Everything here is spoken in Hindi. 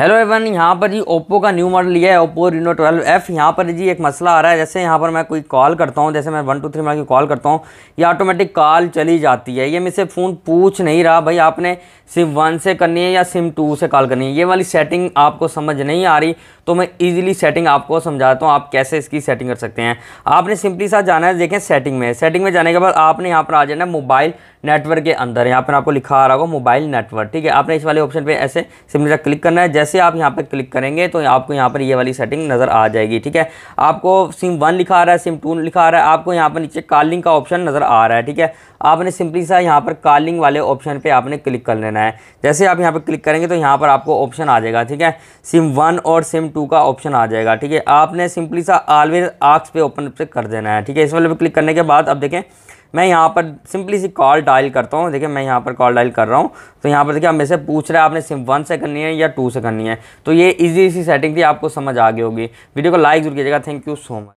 हेलो एवन यहाँ पर जी ओप्पो का न्यू मॉडल लिया है ओप्पो रिनो ट्वेल्व एफ यहाँ पर जी एक मसला आ रहा है जैसे यहाँ पर मैं कोई कॉल करता हूँ जैसे मैं वन टू थ्री मार की कॉल करता हूँ ये ऑटोमेटिक कॉल चली जाती है ये मुझसे फ़ोन पूछ नहीं रहा भाई आपने सिम वन से करनी है या सिम टू से कॉल करनी है ये वाली सेटिंग आपको समझ नहीं आ रही तो मैं ईजिली सेटिंग आपको समझाता हूँ आप कैसे इसकी सेटिंग कर सकते हैं आपने सिंपली सा जाना है देखें सेटिंग में सेटिंग में जाने के बाद आपने यहाँ पर आ जाना है मोबाइल नेटवर्क के अंदर यहाँ पर आपको लिखा आ रहा होगा मोबाइल नेटवर्क ठीक है आपने इस वाले ऑप्शन पर ऐसे सिम्पली सा क्लिक करना है जैसे जैसे आप यहाँ पर क्लिक करेंगे तो आपको यहाँ पर ये वाली सेटिंग नज़र आ जाएगी ठीक है आपको सिम वन लिखा रहा है सिम टू लिखा रहा है आपको यहाँ पर नीचे कॉलिंग का ऑप्शन नज़र आ रहा है ठीक है आपने सिंपली सा यहाँ पर कॉलिंग वाले ऑप्शन पे आपने क्लिक कर लेना है जैसे आप यहाँ पर क्लिक करेंगे तो यहाँ पर आपको ऑप्शन आ जाएगा ठीक है सिम वन और सिम टू का ऑप्शन आ जाएगा ठीक है आपने सिंपली सा ऑलवेज आक्स पे ओपन पे कर देना है ठीक है इस वाले पे क्लिक करने के बाद अब देखें मैं यहाँ पर सिंपली सी कॉल डायल करता हूँ देखिए मैं यहाँ पर कॉल डायल कर रहा हूँ तो यहाँ पर देखिए आप मेरे से पूछ रहे हैं आपने सिम वन से करनी है या टू से करनी है तो ये ईजी सी सेटिंग थी आपको समझ आ गई होगी वीडियो को लाइक जरूर कीजिएगा थैंक यू सो मच